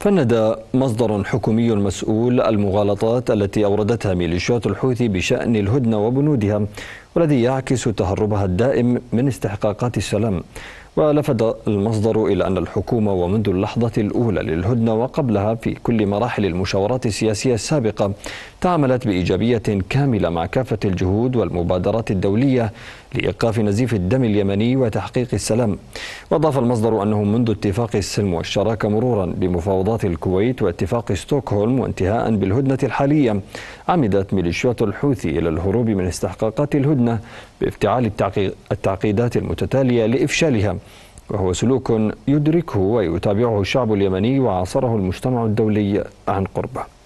فند مصدر حكومي مسؤول المغالطات التي أوردتها ميليشيات الحوثي بشأن الهدنة وبنودها والذي يعكس تهربها الدائم من استحقاقات السلام ولفت المصدر إلى أن الحكومة ومنذ اللحظة الأولى للهدنة وقبلها في كل مراحل المشاورات السياسية السابقة تعاملت بإيجابية كاملة مع كافة الجهود والمبادرات الدولية لإيقاف نزيف الدم اليمني وتحقيق السلام وأضاف المصدر أنه منذ اتفاق السلم والشراكة مرورا بمفاوضات الكويت واتفاق ستوكهولم وانتهاء بالهدنة الحالية عمدت ميليشيات الحوثي إلى الهروب من استحقاقات الهدنة بافتعال التعقيدات المتتالية لإفشالها وهو سلوك يدركه ويتابعه الشعب اليمني وعاصره المجتمع الدولي عن قربه